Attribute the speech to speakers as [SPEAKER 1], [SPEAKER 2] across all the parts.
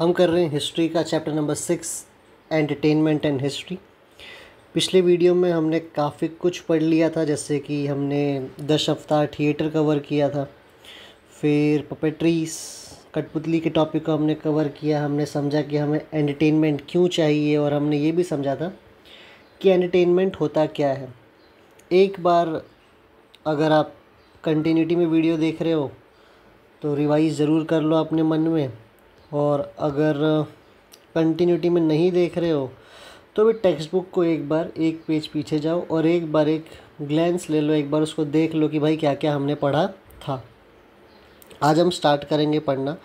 [SPEAKER 1] हम कर रहे हैं हिस्ट्री का chapter number six entertainment and history पिछले वीडियो में हमने काफ़ी कुछ पढ़ लिया था जैसे कि हमने दश अवतार थिएटर कवर किया था फिर पपेट्रीस कठपुतली के टॉपिक को हमने कवर किया हमने समझा कि हमें एंटरटेनमेंट क्यों चाहिए और हमने ये भी समझा था कि एंटरटेनमेंट होता क्या है एक बार अगर आप कंटिन्यूटी में वीडियो देख रहे हो तो रिवाइज ज़रूर कर लो अपने मन में और अगर कंटिन्यूटी में नहीं देख रहे हो तो भी टेक्स्ट बुक को एक बार एक पेज पीछे जाओ और एक बार एक ग्लैंस ले लो एक बार उसको देख लो कि भाई क्या क्या हमने पढ़ा था आज हम स्टार्ट करेंगे पढ़ना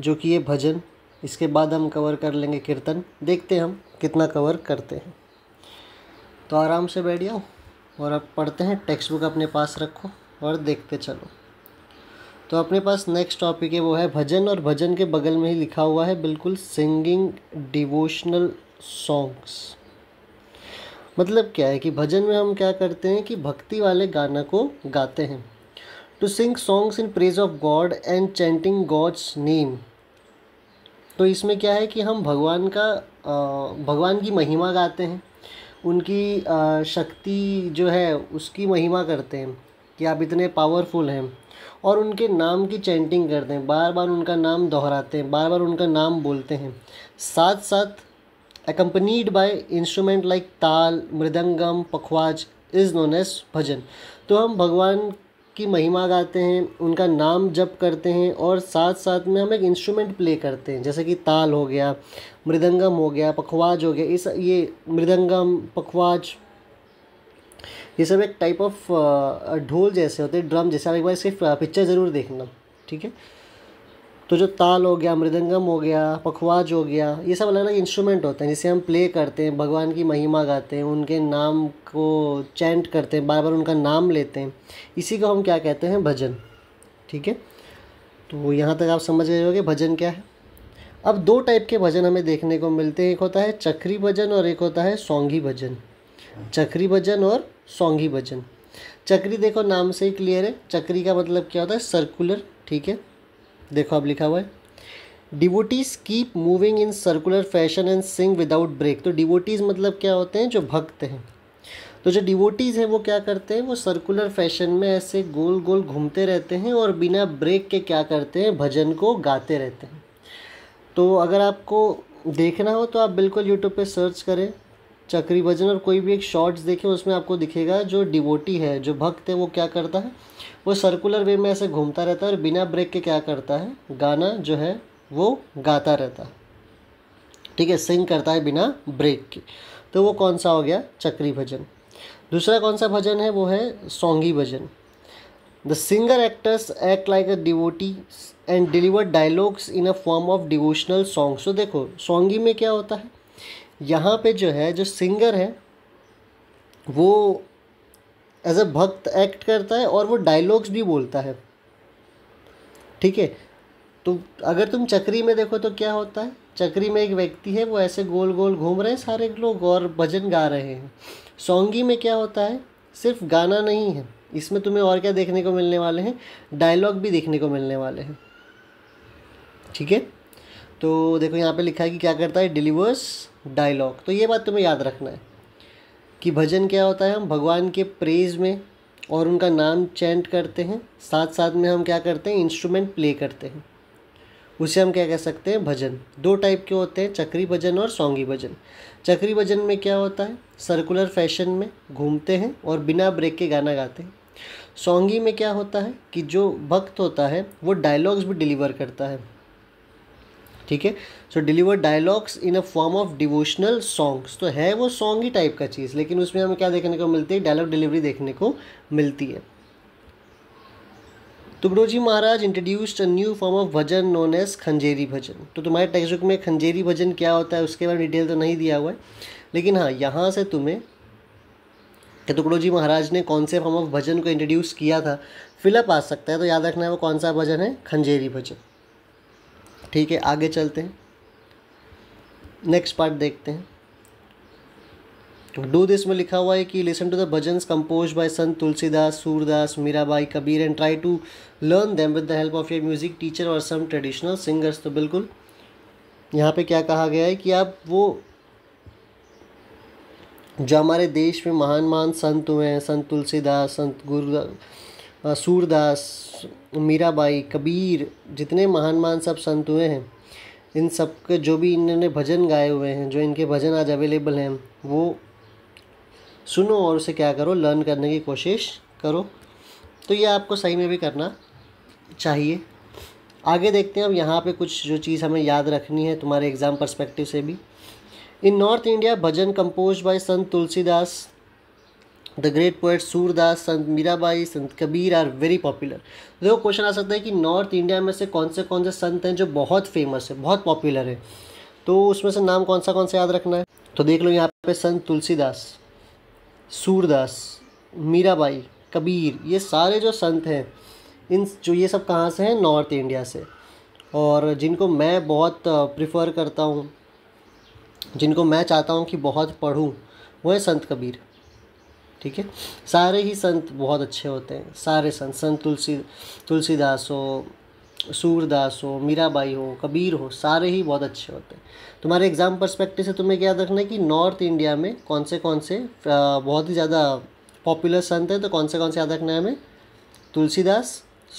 [SPEAKER 1] जो कि ये भजन इसके बाद हम कवर कर लेंगे कीर्तन देखते हम कितना कवर करते हैं तो आराम से बैठ जाओ और अब पढ़ते हैं टेक्स्ट बुक अपने पास रखो और देखते चलो तो अपने पास नेक्स्ट टॉपिक है वो है भजन और भजन के बगल में ही लिखा हुआ है बिल्कुल सिंगिंग डिवोशनल सॉन्ग्स मतलब क्या है कि भजन में हम क्या करते हैं कि भक्ति वाले गाना को गाते हैं to sing songs in praise of God and chanting God's name तो इसमें क्या है कि हम भगवान का भगवान की महिमा गाते हैं उनकी शक्ति जो है उसकी महिमा करते हैं कि आप इतने पावरफुल हैं और उनके नाम की चैंटिंग करते हैं बार बार उनका नाम दोहराते हैं बार बार उनका नाम बोलते हैं साथ साथ accompanied by instrument like taal mridangam pakhawaj is known as bhajan तो हम भगवान की महिमा गाते हैं उनका नाम जप करते हैं और साथ साथ में हम एक इंस्ट्रूमेंट प्ले करते हैं जैसे कि ताल हो गया मृदंगम हो गया पखवाज हो गया इस ये मृदंगम पखवाज ये सब एक टाइप ऑफ uh, uh, ढोल जैसे होते हैं ड्रम जैसे आप एक बार सिर्फ पिक्चर ज़रूर देखना ठीक है तो जो ताल हो गया मृदंगम हो गया पखवाज हो गया ये सब अलग अलग इंस्ट्रूमेंट होते हैं जिसे हम प्ले करते हैं भगवान की महिमा गाते हैं उनके नाम को चैंट करते हैं बार बार उनका नाम लेते हैं इसी को हम क्या कहते हैं भजन ठीक है तो यहाँ तक आप समझ गए हो कि भजन क्या है अब दो टाइप के भजन हमें देखने को मिलते हैं एक होता है चक्री भजन और एक होता है सौंगी भजन चक्री भजन और सौंगी भजन चक्री देखो नाम से ही क्लियर है चक्री का मतलब क्या होता है सर्कुलर ठीक है देखो अब लिखा हुआ है devotees keep moving in circular fashion and sing without break तो डिवोटीज़ मतलब क्या होते हैं जो भक्त हैं तो जो डिवोटीज़ हैं वो क्या करते हैं वो सर्कुलर फैशन में ऐसे गोल गोल घूमते रहते हैं और बिना ब्रेक के क्या करते हैं भजन को गाते रहते हैं तो अगर आपको देखना हो तो आप बिल्कुल यूट्यूब पे सर्च करें चक्री भजन और कोई भी एक शॉर्ट्स देखें उसमें आपको दिखेगा जो डिवोटी है जो भक्त है वो क्या करता है वो सर्कुलर वे में ऐसे घूमता रहता है और बिना ब्रेक के क्या करता है गाना जो है वो गाता रहता है ठीक है सिंग करता है बिना ब्रेक के तो वो कौन सा हो गया चक्री भजन दूसरा कौन सा भजन है वो है Songi bhajan the singer actors act like a devotee and deliver dialogues in a form of devotional song so देखो सोंगी में क्या होता है यहाँ पे जो है जो सिंगर है वो एज अ भक्त एक्ट करता है और वो डायलॉग्स भी बोलता है ठीक है तो अगर तुम चक्री में देखो तो क्या होता है चक्री में एक व्यक्ति है वो ऐसे गोल गोल घूम रहे हैं सारे लोग और भजन गा रहे हैं सोंगी में क्या होता है सिर्फ गाना नहीं है इसमें तुम्हें और क्या देखने को मिलने वाले हैं डायलॉग भी देखने को मिलने वाले हैं ठीक है तो देखो यहाँ पे लिखा है कि क्या करता है डिलीवर्स डायलॉग तो ये बात तुम्हें याद रखना है कि भजन क्या होता है हम भगवान के प्रेज में और उनका नाम चैंट करते हैं साथ साथ में हम क्या करते हैं इंस्ट्रूमेंट प्ले करते हैं उसे हम क्या कह सकते हैं भजन दो टाइप के होते हैं चक्री भजन और सौंगी भजन चक्री भजन में क्या होता है सर्कुलर फैशन में घूमते हैं और बिना ब्रेक के गाना गाते हैं सौंगी में क्या होता है कि जो भक्त होता है वो डायलॉग्स भी डिलीवर करता है ठीक है so deliver dialogues in a form of devotional songs तो है वो सॉन्ग ही टाइप का चीज़ लेकिन उसमें हमें क्या देखने को मिलती है डायलॉग डिलीवरी देखने को मिलती है तो ब्रोजी Maharaj introduced a new form of bhajan known as Khanjiri bhajan तो तुम्हारे टेक्स्ट बुक में खंजेरी भजन क्या होता है उसके बारे में डिटेल तो नहीं दिया हुआ है लेकिन हाँ यहाँ से तुम्हें कि टुकड़ो तो जी महाराज ने कौन से फॉर्म ऑफ भजन को इंट्रोड्यूस किया था फिलअप आ सकता है तो याद रखना है वो कौन सा भजन है खंजेरी भजन ठीक है आगे चलते हैं नेक्स्ट पार्ट देखते हैं डू दिस में लिखा हुआ है कि listen to the bhajan compose by Sant Tulsidas Surdas Mirabai Kabir and try to learn them with the help of your music teacher or some traditional singers तो बिल्कुल यहाँ पे क्या कहा गया है कि आप वो जो हमारे देश में महान महान संत हुए हैं संत तुलसीदास संत गुरु सूरदास मीराबाई कबीर जितने महान महान सब संत हुए हैं इन सब के जो भी इन्होंने भजन गाए हुए हैं जो इनके भजन आज अवेलेबल हैं वो सुनो और उसे क्या करो लर्न करने की कोशिश करो तो ये आपको सही में भी करना चाहिए आगे देखते हैं अब यहाँ पे कुछ जो चीज़ हमें याद रखनी है तुम्हारे एग्ज़ाम परस्पेक्टिव से भी in North India bhajan compose by Sant Tulsidas the great poet Surdas Sant Mirabai Sant Kabir are very popular देखो क्वेश्चन आ सकता है कि नॉर्थ इंडिया में से कौन से कौन से संत हैं जो बहुत फेमस है बहुत पॉपुलर है तो उसमें से नाम कौन सा कौन सा याद रखना है तो देख लो यहाँ पे संत तुलसीदास सूरदास मीराबाई कबीर ये सारे जो संत हैं इन जो ये सब कहाँ से हैं नॉर्थ इंडिया से और जिनको मैं बहुत प्रिफर करता हूँ जिनको मैं चाहता हूँ कि बहुत पढ़ूँ वो है संत कबीर ठीक है सारे ही संत बहुत अच्छे होते हैं सारे संत संत तुलसी तुलसीदास हो सूरदास हो मीराबाई हो कबीर हो सारे ही बहुत अच्छे होते हैं तुम्हारे एग्ज़ाम परस्पेक्टिव से तुम्हें याद रखना है कि नॉर्थ इंडिया में कौन से कौन से बहुत ही ज़्यादा पॉपुलर संत हैं तो कौन से कौन से याद रखना है हमें तुलसीदास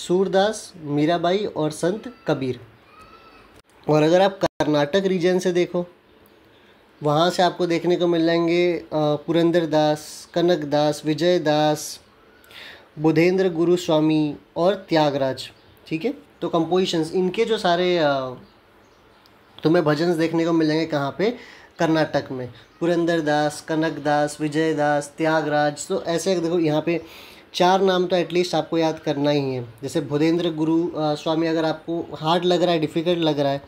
[SPEAKER 1] सूरदास मीराबाई और संत कबीर और अगर आप कर्नाटक रीजन से देखो वहाँ से आपको देखने को मिल जाएंगे पुरंदर दास कनक दास विजय दास बुधेंद्र गुरु स्वामी और त्यागराज ठीक है तो कंपोजिशंस इनके जो सारे तुम्हें भजन देखने को मिलेंगे कहाँ पे कर्नाटक में पुरंदर दास कनक दास विजय दास त्यागराज तो ऐसे देखो यहाँ पे चार नाम तो एटलीस्ट आपको याद करना ही है जैसे भुधेंद्र गुरु स्वामी अगर आपको हार्ड लग रहा है डिफ़िकल्ट लग रहा है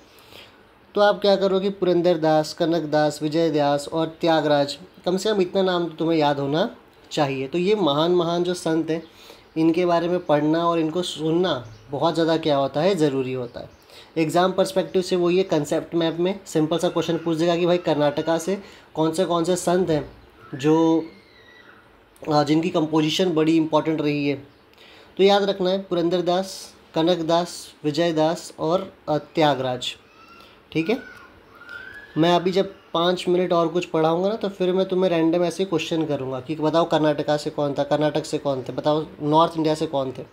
[SPEAKER 1] तो आप क्या करोगे पुरंदर दास कनक दास विजय दास और त्यागराज कम से कम इतना नाम तो तुम्हें याद होना चाहिए तो ये महान महान जो संत हैं इनके बारे में पढ़ना और इनको सुनना बहुत ज़्यादा क्या होता है ज़रूरी होता है एग्ज़ाम पर्सपेक्टिव से वो ये कंसेप्ट मैप में सिंपल सा क्वेश्चन पूछ देगा कि भाई कर्नाटका से कौन से कौन से संत हैं जो जिनकी कंपोजिशन बड़ी इंपॉर्टेंट रही है तो याद रखना है पुरंदर दास कनक दास विजय दास और त्यागराज ठीक है मैं अभी जब पाँच मिनट और कुछ पढ़ाऊँगा ना तो फिर मैं तुम्हें रैंडम ऐसे क्वेश्चन करूँगा कि बताओ कर्नाटका से कौन था कर्नाटक से कौन थे बताओ नॉर्थ इंडिया से कौन थे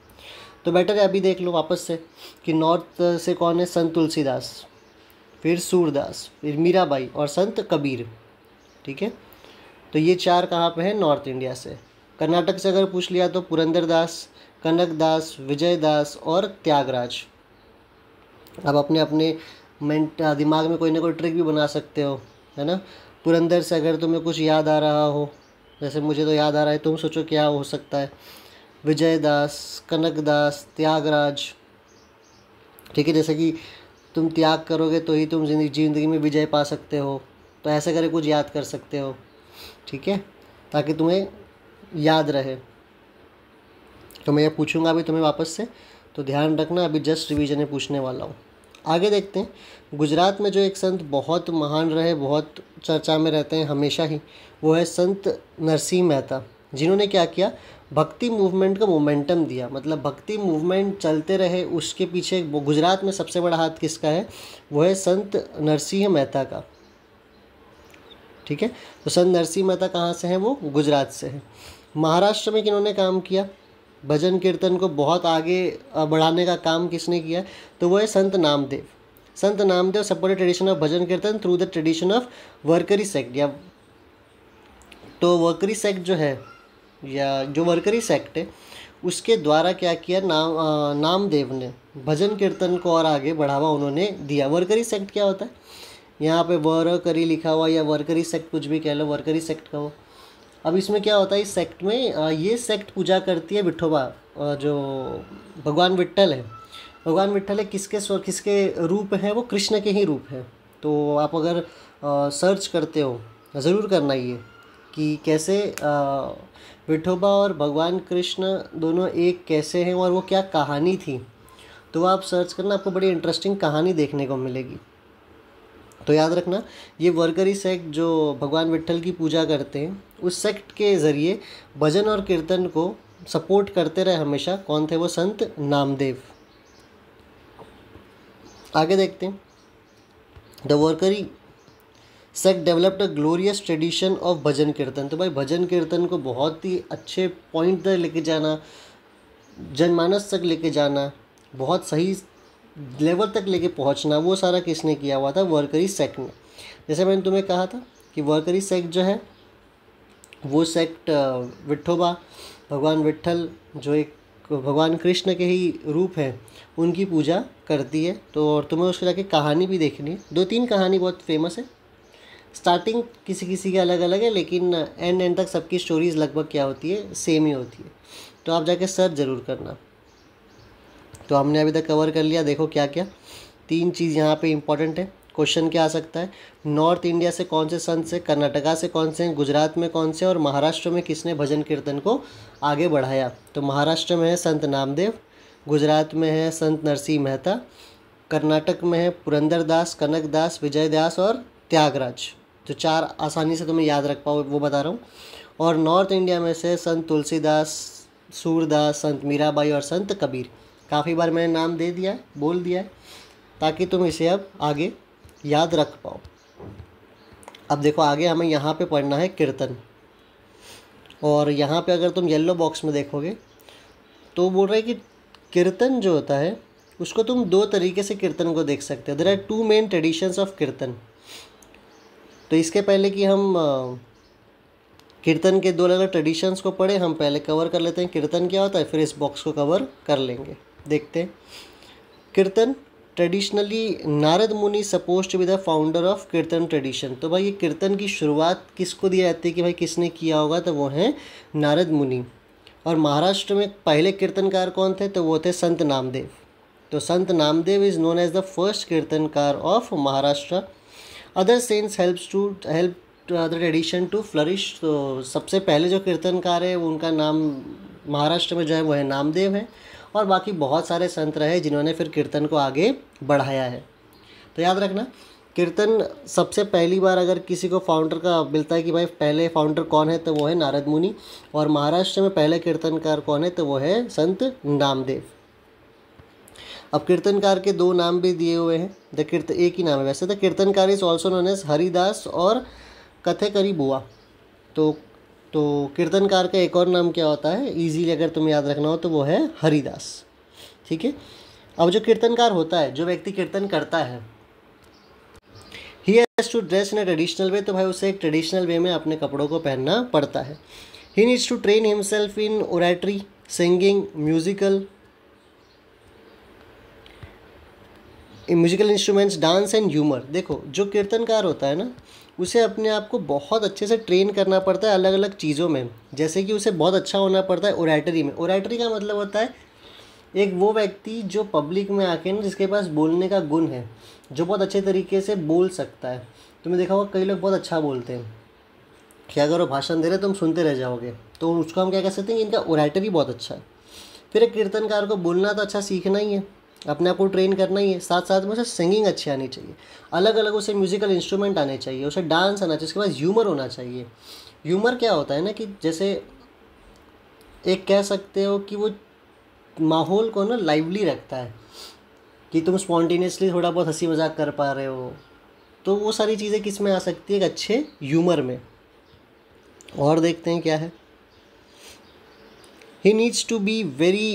[SPEAKER 1] तो बेटर है अभी देख लो वापस से कि नॉर्थ से कौन है संत तुलसीदास फिर सूरदास फिर मीराबाई और संत कबीर ठीक है तो ये चार कहाँ पे हैं नॉर्थ इंडिया से कर्नाटक से अगर पूछ लिया तो पुरंदर दास कनक दास विजय दास और त्यागराज अब अपने अपने मेंट दिमाग में कोई ना कोई ट्रिक भी बना सकते हो है ना पुरंदर से अगर तुम्हें कुछ याद आ रहा हो जैसे मुझे तो याद आ रहा है तुम सोचो क्या हो सकता है विजय दास कनक दास त्यागराज ठीक है जैसे कि तुम त्याग करोगे तो ही तुम जिंदगी जिंदगी में विजय पा सकते हो तो ऐसे करके कुछ याद कर सकते हो ठीक है ताकि तुम्हें याद रहे तो मैं ये पूछूंगा अभी तुम्हें वापस से तो ध्यान रखना अभी जस्ट रिवीजन में पूछने वाला हूँ आगे देखते हैं गुजरात में जो एक संत बहुत महान रहे बहुत चर्चा में रहते हैं हमेशा ही वो है संत नरसिंह मेहता जिन्होंने क्या किया भक्ति मूवमेंट का मोमेंटम दिया मतलब भक्ति मूवमेंट चलते रहे उसके पीछे गुजरात में सबसे बड़ा हाथ किसका है वो है संत नरसिंह मेहता का ठीक है तो संत नरसिंह मेहता कहाँ से हैं वो गुजरात से है महाराष्ट्र में किन्होंने काम किया भजन कीर्तन को बहुत आगे बढ़ाने का काम किसने किया तो वो है Sant Namdev Sant Namdev support tradition of bhajan kirtan through the tradition of Warkari sect या तो वर्करी सेक्ट जो है या जो वर्करी सेक्ट है उसके द्वारा क्या किया नाम नामदेव ने भजन कीर्तन को और आगे बढ़ावा उन्होंने दिया वर्करी सेक्ट क्या होता है यहाँ पे वर्करी लिखा हुआ या वर्करी सेक्ट कुछ भी कह लो वर्करी सेक्ट का वो अब इसमें क्या होता है इस सेक्ट में ये सेक्ट पूजा करती है विठोबा जो भगवान विट्ठल है भगवान विट्ठल है किसके स्वर किसके रूप हैं वो कृष्ण के ही रूप है तो आप अगर सर्च करते हो ज़रूर करना ये कि कैसे विठोबा और भगवान कृष्ण दोनों एक कैसे हैं और वो क्या कहानी थी तो आप सर्च करना आपको बड़ी इंटरेस्टिंग कहानी देखने को मिलेगी तो याद रखना ये वर्करी सेक्ट जो भगवान विट्ठल की पूजा करते हैं उस सेक्ट के ज़रिए भजन और कीर्तन को सपोर्ट करते रहे हमेशा कौन थे वो संत नामदेव आगे देखते हैं the Warkari sect developed a glorious tradition of bhajan kirtan तो भाई भजन कीर्तन को बहुत ही अच्छे पॉइंट तक लेके जाना जनमानस तक लेके जाना बहुत सही लेवल तक लेके पहुंचना वो सारा किसने किया हुआ था वर्करी सेक्ट ने जैसे मैंने तुम्हें कहा था कि वर्करी सेक जो है वो सेक्ट विठोबा भगवान विट्ठल जो एक भगवान कृष्ण के ही रूप हैं उनकी पूजा करती है तो और तुम्हें उसके जाके कहानी भी देखनी है दो तीन कहानी बहुत फेमस है स्टार्टिंग किसी किसी के अलग अलग है लेकिन एंड एंड तक सबकी स्टोरीज़ लगभग क्या होती है सेम ही होती है तो आप जाके सर्च ज़रूर करना तो हमने अभी तक कवर कर लिया देखो क्या क्या तीन चीज़ यहाँ पे इंपॉर्टेंट है क्वेश्चन क्या आ सकता है नॉर्थ इंडिया से कौन से संत से कर्नाटका से कौन से गुजरात में कौन से और महाराष्ट्र में किसने भजन कीर्तन को आगे बढ़ाया तो महाराष्ट्र में है संत नामदेव गुजरात में है संत नरसिंह मेहता कर्नाटक में है पुरंदर दास कनक दास विजय दास और त्यागराज जो तो चार आसानी से तुम्हें याद रख पाओ वो बता रहा हूँ और नॉर्थ इंडिया में से संत तुलसीदास सूरदास संत मीराबाई और संत कबीर काफ़ी बार मैंने नाम दे दिया है बोल दिया है ताकि तुम इसे अब आगे याद रख पाओ अब देखो आगे हमें यहाँ पे पढ़ना है कीर्तन और यहाँ पे अगर तुम येलो बॉक्स में देखोगे तो बोल रहे कि कीर्तन जो होता है उसको तुम दो तरीके से कीर्तन को देख सकते हो there are two main traditions of kirtan तो इसके पहले कि हम कीर्तन के दो अलग अलग ट्रेडिशंस को पढ़े हम पहले कवर कर लेते हैं कीर्तन क्या होता है फिर इस बॉक्स को कवर कर लेंगे देखते कीर्तन traditionally Narad Muni suppose to be the founder of kirtan tradition तो भाई ये कीर्तन की शुरुआत किसको दिया जाती है कि भाई किसने किया होगा तो वो हैं नारद मुनि और महाराष्ट्र में पहले कीर्तनकार कौन थे तो वो थे संत नामदेव तो Sant Namdev is known as the first kirtankar of Maharashtra other sense helps to help other tradition to flourish तो सबसे पहले जो कीर्तनकार है उनका नाम महाराष्ट्र में जो है वो है नामदेव है और बाकी बहुत सारे संत रहे जिन्होंने फिर कीर्तन को आगे बढ़ाया है तो याद रखना कीर्तन सबसे पहली बार अगर किसी को फाउंडर का मिलता है कि भाई पहले फाउंडर कौन है तो वो है नारद मुनि और महाराष्ट्र में पहले कीर्तनकार कौन है तो वो है संत नामदेव अब कीर्तनकार के दो नाम भी दिए हुए हैं द कीर्तन एक ही नाम है वैसे the kirtankar is also known as Haridas or कथे करी बुआ तो तो कीर्तनकार का एक और नाम क्या होता है ईजीली अगर तुम याद रखना हो तो वो है हरिदास ठीक है अब जो कीर्तनकार होता है जो व्यक्ति कीर्तन करता है he has to dress in a traditional way तो भाई उसे एक ट्रेडिशनल वे में अपने कपड़ों को पहनना पड़ता है he needs to train himself in oratory singing musical musical instruments dance and humour देखो जो कीर्तनकार होता है ना उसे अपने आप को बहुत अच्छे से ट्रेन करना पड़ता है अलग अलग चीज़ों में जैसे कि उसे बहुत अच्छा होना पड़ता है ओरेटरी में ओरेटरी का मतलब होता है एक वो व्यक्ति जो पब्लिक में आके ना जिसके पास बोलने का गुण है जो बहुत अच्छे तरीके से बोल सकता है तुमने देखा होगा कई लोग बहुत अच्छा बोलते हैं क्या अगर वो भाषण दे रहे तुम तो सुनते रह जाओगे तो उसको हम क्या कह सकते हैं इनका ओरेटरी बहुत अच्छा है फिर एक कीर्तनकार को बोलना तो अच्छा सीखना ही है अपने आप को ट्रेन करना ही है साथ साथ में उसे सिंगिंग अच्छी आनी चाहिए अलग अलग उसे म्यूज़िकल इंस्ट्रूमेंट आने चाहिए उसे डांस आना चाहिए उसके पास ह्यूमर होना चाहिए ह्यूमर क्या होता है ना कि जैसे एक कह सकते हो कि वो माहौल को ना लाइवली रखता है कि तुम स्पॉन्टेनियसली थोड़ा बहुत हंसी मजाक कर पा रहे हो तो वो सारी चीज़ें किस में आ सकती है एक अच्छे ह्यूमर में और देखते हैं क्या है he needs to be very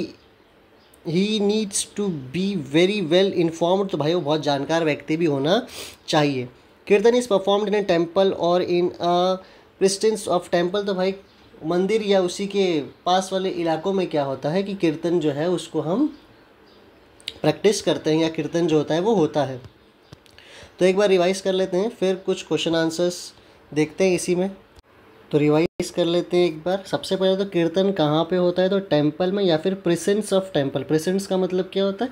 [SPEAKER 1] he needs to be very well informed तो भाई वो बहुत जानकार व्यक्ति भी होना चाहिए kirtan is performed in a temple or in क्रिस्टेंस of temple तो भाई मंदिर या उसी के पास वाले इलाकों में क्या होता है कि कीर्तन जो है उसको हम प्रैक्टिस करते हैं या कीर्तन जो होता है वो होता है तो एक बार रिवाइज कर लेते हैं फिर कुछ क्वेश्चन आंसर्स देखते हैं इसी में तो रिवाइज कर लेते हैं एक बार सबसे पहले तो कीर्तन कहाँ पे होता है तो टेम्पल में या फिर प्रेसेंस ऑफ टेम्पल प्रेसेंस का मतलब क्या होता है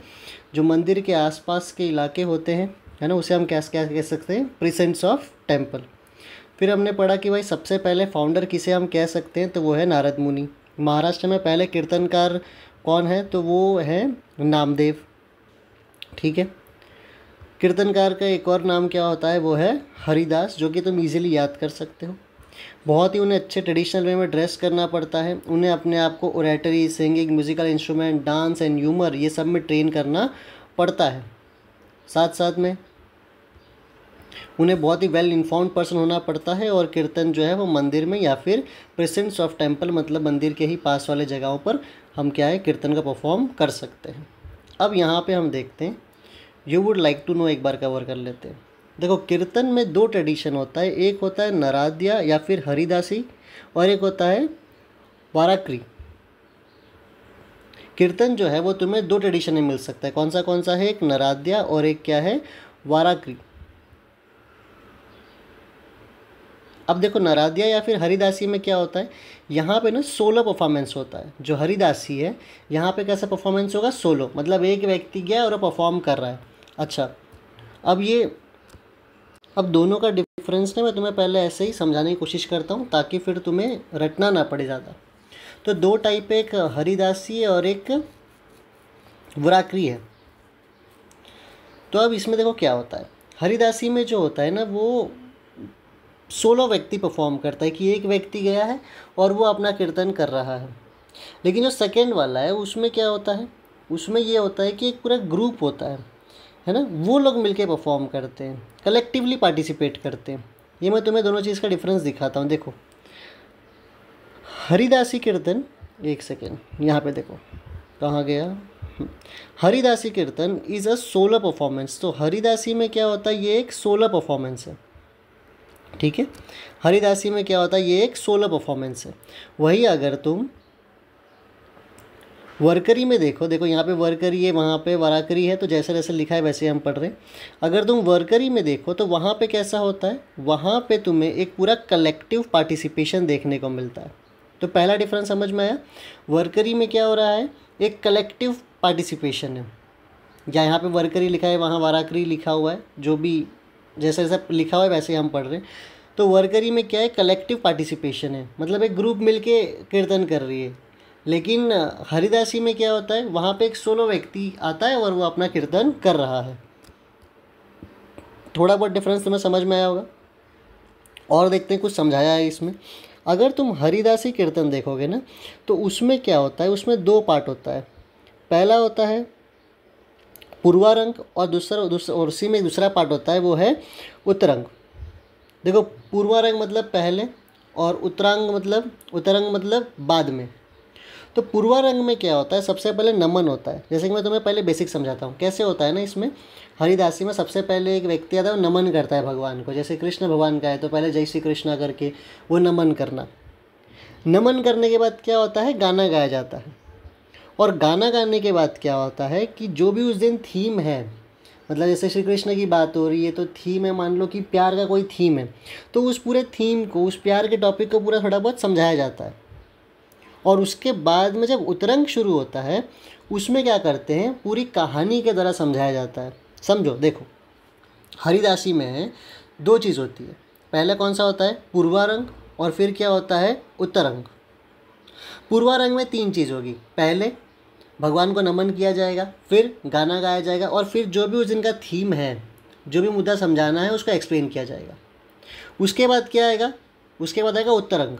[SPEAKER 1] जो मंदिर के आसपास के इलाके होते हैं है ना उसे हम क्या क्या कह सकते हैं प्रेसेंस ऑफ टेम्पल फिर हमने पढ़ा कि भाई सबसे पहले फाउंडर किसे हम कह सकते हैं तो वो है नारद मुनि महाराष्ट्र में पहले कीर्तनकार कौन है तो वो है नामदेव ठीक है कीर्तनकार का एक और नाम क्या होता है वो है हरिदास जो कि तुम इजीली याद कर सकते हो बहुत ही उन्हें अच्छे ट्रेडिशनल वे में ड्रेस करना पड़ता है उन्हें अपने आप को oratory singing musical instrument dance and humour ये सब में ट्रेन करना पड़ता है साथ साथ में उन्हें बहुत ही वेल इन्फॉर्म्ड पर्सन होना पड़ता है और कीर्तन जो है वो मंदिर में या फिर प्रेसेंस ऑफ टेम्पल मतलब मंदिर के ही पास वाले जगहों पर हम क्या है कीर्तन का परफॉर्म कर सकते हैं अब यहाँ पे हम देखते हैं you would like to know एक बार कवर कर लेते हैं देखो कीर्तन में दो ट्रेडिशन होता है एक होता है नराध्या या फिर हरिदासी और एक होता है वाराक्री कीर्तन जो है वो तुम्हें दो ट्रेडिशन में मिल सकता है कौन सा कौन सा है एक नराध्या और एक क्या है वाराक्री अब देखो नराद्या या फिर हरिदासी में क्या होता है यहाँ पे ना सोलो परफॉर्मेंस होता है जो हरिदासी है यहाँ पे कैसा परफॉर्मेंस होगा सोलो मतलब एक व्यक्ति गया और परफॉर्म कर रहा है अच्छा अब ये अब दोनों का डिफरेंस ने मैं तुम्हें पहले ऐसे ही समझाने की कोशिश करता हूँ ताकि फिर तुम्हें रटना ना पड़े ज़्यादा तो दो टाइप एक हरिदासी और एक वराक्री है तो अब इसमें देखो क्या होता है हरिदासी में जो होता है ना वो सोलह व्यक्ति परफॉर्म करता है कि एक व्यक्ति गया है और वो अपना कीर्तन कर रहा है लेकिन जो सेकेंड वाला है उसमें क्या होता है उसमें ये होता है कि एक पूरा ग्रुप होता है है ना वो लोग मिलके परफॉर्म करते हैं कलेक्टिवली पार्टिसिपेट करते हैं ये मैं तुम्हें दोनों चीज़ का डिफरेंस दिखाता हूँ देखो हरिदासी कीर्तन एक सेकेंड यहाँ पे देखो कहाँ गया हरिदासी कीर्तन इज़ अ सोलो परफॉर्मेंस तो हरिदासी में क्या होता है ये एक सोलो परफॉर्मेंस है ठीक है हरिदासी में क्या होता है ये एक सोलर परफॉर्मेंस है वही अगर तुम वर्करी में देखो देखो यहाँ पे वर्करी है वहाँ पे वराकरी है तो जैसे जैसे लिखा है वैसे हम पढ़ रहे हैं अगर तुम वर्करी में देखो तो वहाँ पे कैसा होता है वहाँ पे तुम्हें एक पूरा कलेक्टिव पार्टिसिपेशन देखने को मिलता है तो पहला डिफरेंस समझ में आया वर्करी में क्या हो रहा है एक कलेक्टिव पार्टिसिपेशन है या यहाँ पे वर्करी लिखा है वहाँ वाराकरी लिखा हुआ है जो भी जैसे जैसा लिखा हुआ है वैसे हम पढ़ रहे हैं तो वर्करी में क्या है कलेक्टिव पार्टिसिपेशन है मतलब एक ग्रुप मिलके कीर्तन कर रही है लेकिन हरिदासी में क्या होता है वहाँ पे एक सोलो व्यक्ति आता है और वो अपना कीर्तन कर रहा है थोड़ा बहुत डिफरेंस तुम्हें समझ में आया होगा और देखते हैं कुछ समझाया है इसमें अगर तुम हरिदासी कीर्तन देखोगे ना तो उसमें क्या होता है उसमें दो पार्ट होता है पहला होता है पूर्वारंग और दूसरा दूसरा और उसी में दूसरा पार्ट होता है वो है उत्तरंग देखो पूर्वारंग मतलब पहले और उत्तरांग मतलब उत्तरंग मतलब बाद में तो पूर्वा रंग में क्या होता है सबसे पहले नमन होता है जैसे कि मैं तुम्हें पहले बेसिक समझाता हूँ कैसे होता है ना इसमें हरिदासी में सबसे पहले एक व्यक्ति आता है वो नमन करता है भगवान को जैसे कृष्ण भगवान का है तो पहले जय श्री कृष्णा करके वो नमन करना नमन करने के बाद क्या होता है गाना गाया जाता है और गाना गाने के बाद क्या होता है कि जो भी उस दिन थीम है मतलब जैसे श्री कृष्ण की बात हो रही है तो थीम है मान लो कि प्यार का कोई थीम है तो उस पूरे थीम को उस प्यार के टॉपिक को पूरा थोड़ा बहुत समझाया जाता है और उसके बाद में जब उतरंग शुरू होता है उसमें क्या करते हैं पूरी कहानी के द्वारा समझाया जाता है समझो देखो हरिदासी में दो चीज़ होती है पहला कौन सा होता है पूर्वारंग और फिर क्या होता है उत्तरंग पूर्वारंग में तीन चीज़ होगी पहले भगवान को नमन किया जाएगा फिर गाना गाया जाएगा और फिर जो भी उस दिन का थीम है जो भी मुद्दा समझाना है उसको एक्सप्लेन किया जाएगा उसके बाद क्या आएगा उसके बाद आएगा उत्तरंग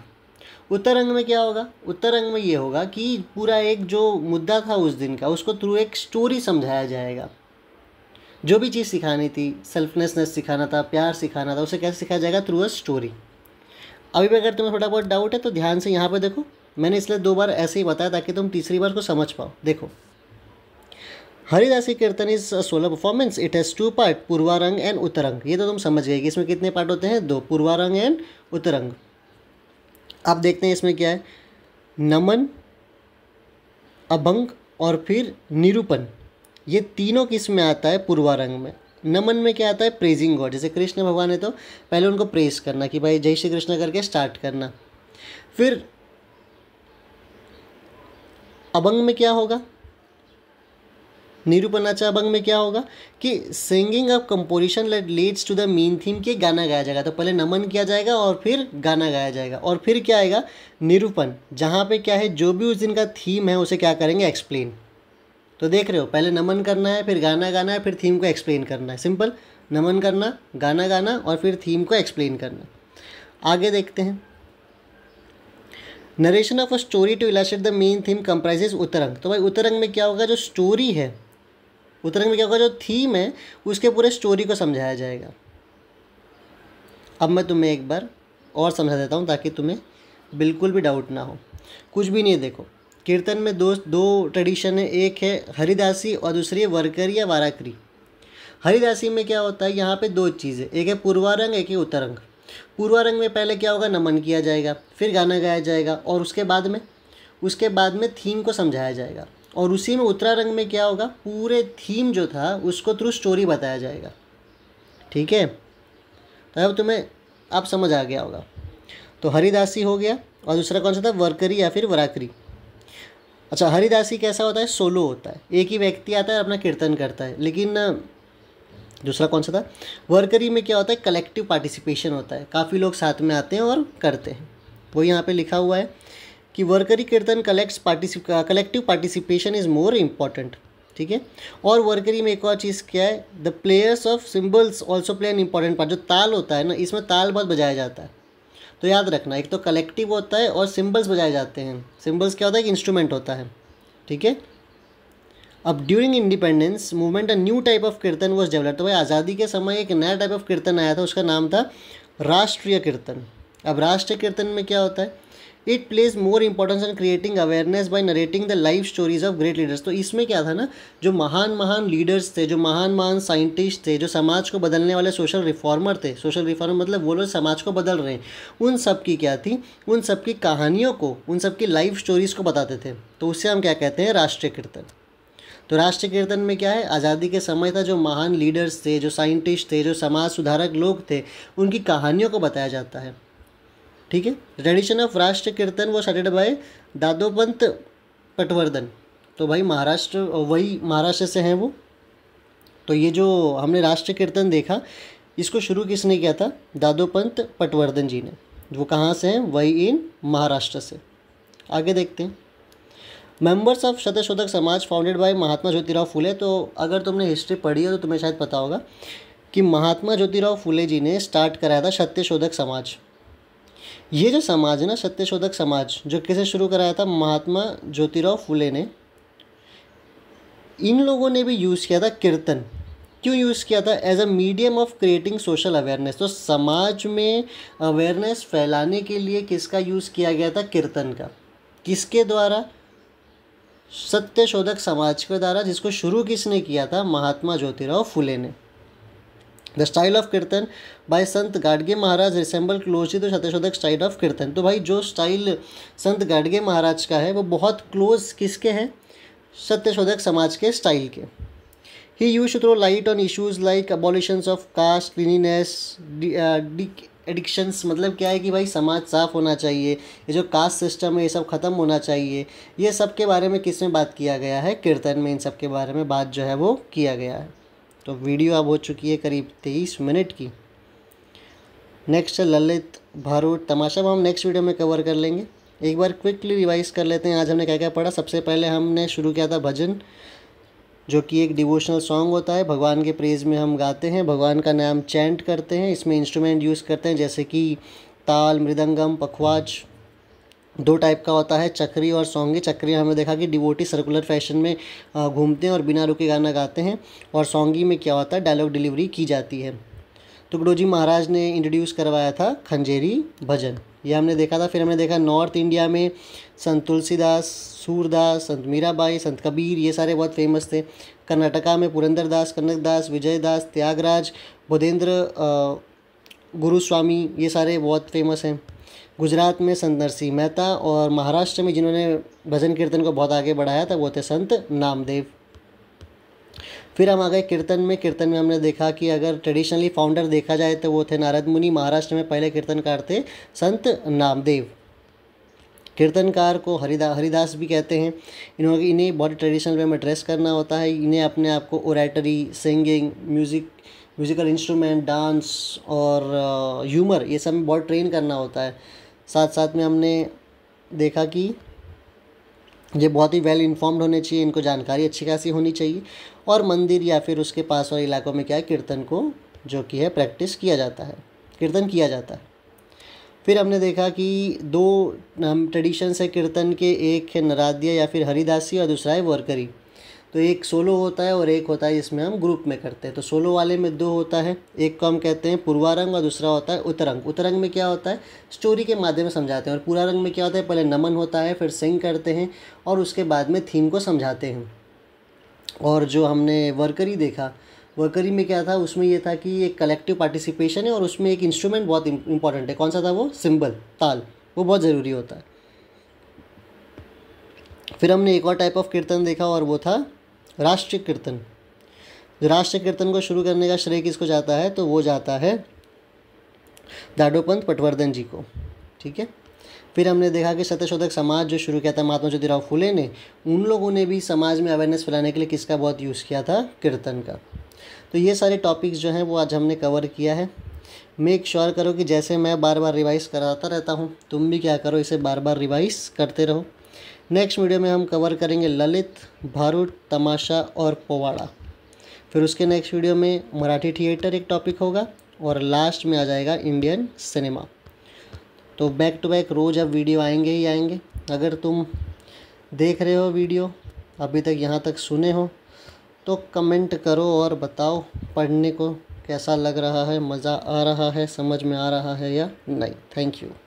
[SPEAKER 1] उत्तर अंग में क्या होगा उत्तर अंग में ये होगा कि पूरा एक जो मुद्दा था उस दिन का उसको थ्रू एक स्टोरी समझाया जाएगा जो भी चीज़ सिखानी थी सेल्फलेसनेस सिखाना था प्यार सिखाना था उसे कैसे सिखाया जाएगा थ्रू अ स्टोरी अभी भी अगर तुम्हें थोड़ा बहुत डाउट है तो ध्यान से यहाँ पर देखो मैंने इसलिए दो बार ऐसे ही बताया ताकि तुम तीसरी बार को समझ पाओ देखो Haridasi kirtan is solo performance it has two part Purvarang and Uttarang ये तो तुम समझ गए कि इसमें कितने पार्ट होते हैं दो पूर्वारंग एंड उत्तरंग आप देखते हैं इसमें क्या है नमन अभंग और फिर निरूपण ये तीनों किस में आता है पूर्वारंग में नमन में क्या आता है प्रेजिंग गॉड जैसे कृष्ण भगवान है तो पहले उनको प्रेस करना कि भाई जय श्री कृष्ण करके स्टार्ट करना फिर अभंग में क्या होगा निरूपण भंग में क्या होगा कि singing of composition late leads to the main theme के गाना गाया जाएगा तो पहले नमन किया जाएगा और फिर गाना गाया जाएगा और फिर क्या आएगा निरूपण जहाँ पे क्या है जो भी उस दिन का थीम है उसे क्या करेंगे एक्सप्लेन तो देख रहे हो पहले नमन करना है फिर गाना गाना है फिर थीम को एक्सप्लेन करना है सिंपल नमन करना गाना गाना और फिर थीम को एक्सप्लेन करना आगे देखते हैं narration of a story to illustrate the main theme comprises Uttarang तो भाई उतरंग में क्या होगा जो स्टोरी है उत्तरंग में क्या होगा जो थीम है उसके पूरे स्टोरी को समझाया जाएगा अब मैं तुम्हें एक बार और समझा देता हूँ ताकि तुम्हें बिल्कुल भी डाउट ना हो कुछ भी नहीं है देखो कीर्तन में दो दो ट्रेडिशन है एक है हरिदासी और दूसरी है वर्कर या वाराकरी हरिदासी में क्या होता है यहाँ पे दो चीज़ें एक है पूर्वारंग एक है उत्तरंग पूर्वारंग में पहले क्या होगा नमन किया जाएगा फिर गाना गाया जाएगा और उसके बाद में उसके बाद में थीम को समझाया जाएगा और उसी में उतरा रंग में क्या होगा पूरे थीम जो था उसको थ्रू स्टोरी बताया जाएगा ठीक है तो अब तुम्हें आप समझ आ गया होगा तो हरिदासी हो गया और दूसरा कौन सा था वर्करी या फिर वराकरी अच्छा हरिदासी कैसा होता है सोलो होता है एक ही व्यक्ति आता है अपना कीर्तन करता है लेकिन दूसरा कौन सा था वर्करी में क्या होता है कलेक्टिव पार्टिसिपेशन होता है काफ़ी लोग साथ में आते हैं और करते हैं वो यहाँ पे लिखा हुआ है कि Warkari kirtan collects particip collective participation is more important ठीक है और वर्करी में एक और चीज़ क्या है the players of cymbals also play an important part जो ताल होता है ना इसमें ताल बहुत बजाया जाता है तो याद रखना एक तो कलेक्टिव होता है और सिम्बल्स बजाए जाते हैं सिम्बल्स क्या होता है एक इंस्ट्रूमेंट होता है ठीक है अब during independence movement a new type of kirtan was develop तो भाई आज़ादी के समय एक नया टाइप ऑफ कीर्तन आया था उसका नाम था राष्ट्रीय कीर्तन अब राष्ट्रीय कीर्तन में क्या होता है it plays more importance in creating awareness by narrating the life stories of great leaders तो इसमें क्या था ना जो महान महान लीडर्स थे जो महान महान साइंटिस्ट थे जो समाज को बदलने वाले सोशल रिफॉर्मर थे सोशल रिफॉर्मर मतलब वो लोग समाज को बदल रहे हैं उन सब की क्या थी उन सब की कहानियों को उन सब की लाइफ स्टोरीज़ को बताते थे तो उससे हम क्या कहते हैं राष्ट्रीय कीर्तन तो राष्ट्रीय कीर्तन में क्या है आज़ादी के समय था जो महान लीडर्स थे जो साइंटिस्ट थे जो समाज सुधारक लोग थे उनकी कहानियों को बताया जाता है ठीक है रेडिशन ऑफ राष्ट्र कीर्तन वो सटेड बाय दादोपंत पटवर्धन तो भाई महाराष्ट्र वही महाराष्ट्र से हैं वो तो ये जो हमने राष्ट्र कीर्तन देखा इसको शुरू किसने किया था दादोपंत पटवर्धन जी ने वो कहाँ से हैं वही इन महाराष्ट्र से आगे देखते हैं members of Satyashodhak Samaj founded by Mahatma Jyotirao Phule तो अगर तुमने हिस्ट्री पढ़ी है तो तुम्हें शायद पता होगा कि महात्मा ज्योतिराव फुले जी ने स्टार्ट कराया था सत्यशोधक समाज ये जो समाज है ना सत्यशोधक समाज जो किसे शुरू कराया था महात्मा ज्योतिराव फुले ने इन लोगों ने भी यूज़ किया था कीर्तन क्यों यूज़ किया था as a medium of creating social awareness तो समाज में अवेयरनेस फैलाने के लिए किसका यूज़ किया गया था कीर्तन का किसके द्वारा सत्यशोधक समाज के द्वारा जिसको शुरू किसने किया था महात्मा ज्योतिराव फुले ने the style of kirtan by Sant Gadge Maharaj resemble closely तो शतशोधक स्टाइल ऑफ कीर्तन तो भाई जो स्टाइल संत गाडगे महाराज का है वो बहुत क्लोज किसके हैं सत्यशोधक समाज के स्टाइल के ही use to throw light on issues like abolition of caste cleanliness addictions मतलब क्या है कि भाई समाज साफ होना चाहिए ये जो कास्ट सिस्टम है ये सब ख़त्म होना चाहिए ये सब के बारे में किस में बात किया गया है कीर्तन में इन सब के बारे में बात जो है वो किया गया है तो वीडियो अब हो चुकी है करीब तेईस मिनट की नेक्स्ट है ललित भारूट तमाशा हम नेक्स्ट वीडियो में कवर कर लेंगे एक बार क्विकली रिवाइज कर लेते हैं आज हमने क्या क्या पढ़ा सबसे पहले हमने शुरू किया था भजन जो कि एक डिवोशनल सॉन्ग होता है भगवान के प्रेज़ में हम गाते हैं भगवान का नाम चैंट करते हैं इसमें इंस्ट्रूमेंट यूज़ करते हैं जैसे कि ताल मृदंगम पखवाज दो टाइप का होता है चक्री और सोंगी चक्री हमने देखा कि डिवोटी सर्कुलर फैशन में घूमते हैं और बिना रुके गाना गाते हैं और सोंगी में क्या होता है डायलॉग डिलीवरी की जाती है तो गुरुजी महाराज ने इंट्रोड्यूस करवाया था खंजेरी भजन ये हमने देखा था फिर हमने देखा नॉर्थ इंडिया में संत तुलसीदास सूरदास संत मीराबाई संत कबीर ये सारे बहुत फेमस थे कर्नाटका में पुरंदर दास कनक दास विजय दास त्यागराज बुधेंद्र गुरुस्वामी ये सारे बहुत फेमस हैं गुजरात में संत नरसिंह मेहता और महाराष्ट्र में जिन्होंने भजन कीर्तन को बहुत आगे बढ़ाया था वो थे संत नामदेव फिर हम आ गए कीर्तन में कीर्तन में हमने देखा कि अगर ट्रेडिशनली फाउंडर देखा जाए तो वो थे नारद मुनि महाराष्ट्र में पहले कीर्तनकार थे संत नामदेव कीर्तनकार को हरिदा हरिदास भी कहते हैं इन्होंने इन्हें बहुत ट्रेडिशनल वे में ड्रेस करना होता है इन्हें अपने आप को oratory singing music musical instrument dance और ह्यूमर uh, ये सब बहुत ट्रेन करना होता है साथ साथ में हमने देखा कि ये बहुत ही वेल इन्फॉर्म्ड होने चाहिए इनको जानकारी अच्छी खासी होनी चाहिए और मंदिर या फिर उसके पास वाले इलाकों में क्या है कीर्तन को जो कि है प्रैक्टिस किया जाता है कीर्तन किया जाता है फिर हमने देखा कि दो हम ट्रेडिशंस है कीर्तन के एक है नराध्य या फिर हरिदासी और दूसरा है वर्करी तो एक सोलो होता है और एक होता है जिसमें हम ग्रुप में करते हैं तो सोलो वाले में दो होता है एक को हम कहते हैं पूर्वारंग और दूसरा होता है उत्तरंग उत्तरंग में क्या होता है स्टोरी के माध्यम से समझाते हैं और रंग में क्या होता है पहले नमन होता है फिर सिंग करते हैं और उसके बाद में थीम को समझाते हैं और जो हमने वर्करी देखा वर्करी में क्या था उसमें ये था कि एक कलेक्टिव पार्टिसिपेशन है और उसमें एक इंस्ट्रूमेंट बहुत इंपॉर्टेंट है कौन सा था वो सिंबल ताल वो बहुत ज़रूरी होता है फिर हमने एक और टाइप ऑफ कीर्तन देखा और वो था राष्ट्रीय कीर्तन राष्ट्रीय कीर्तन को शुरू करने का श्रेय किसको जाता है तो वो जाता है दाडोपंत पटवर्धन जी को ठीक है फिर हमने देखा कि सत्यशोधक समाज जो शुरू किया था महात्मा ज्योतिराव फुले ने उन लोगों ने भी समाज में अवेयरनेस फैलाने के लिए किसका बहुत यूज़ किया था कीर्तन का तो ये सारे टॉपिक्स जो हैं वो आज हमने कवर किया है मेक श्योर करो कि जैसे मैं बार बार रिवाइज़ कराता रहता हूँ तुम भी क्या करो इसे बार बार रिवाइज़ करते रहो नेक्स्ट वीडियो में हम कवर करेंगे ललित भारूड तमाशा और पोवाड़ा फिर उसके नेक्स्ट वीडियो में मराठी थिएटर एक टॉपिक होगा और लास्ट में आ जाएगा इंडियन सिनेमा तो बैक टू बैक रोज़ अब वीडियो आएंगे ही आएंगे अगर तुम देख रहे हो वीडियो अभी तक यहाँ तक सुने हो तो कमेंट करो और बताओ पढ़ने को कैसा लग रहा है मज़ा आ रहा है समझ में आ रहा है या नहीं थैंक यू